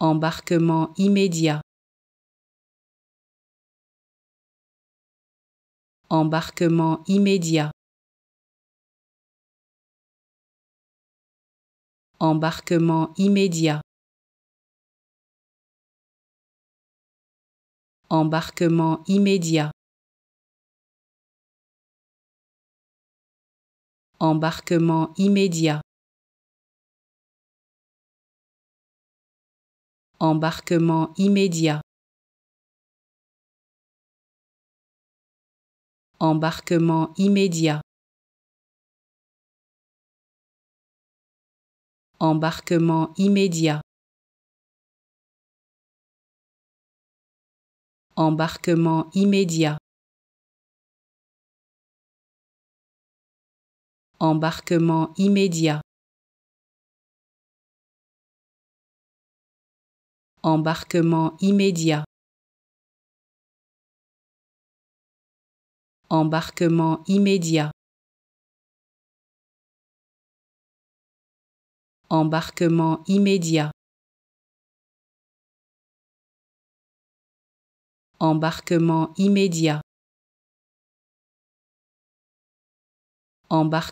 embarquement immédiat, embarquement immédiat, embarquement immédiat, embarquement immédiat. Embarquement immédiat. embarquement immédiat, embarquement immédiat, embarquement immédiat, embarquement immédiat. Embarquement immédiat. Embarquement immédiat. Embarquement immédiat. Embarquement immédiat. Embarquement immédiat. Embarquement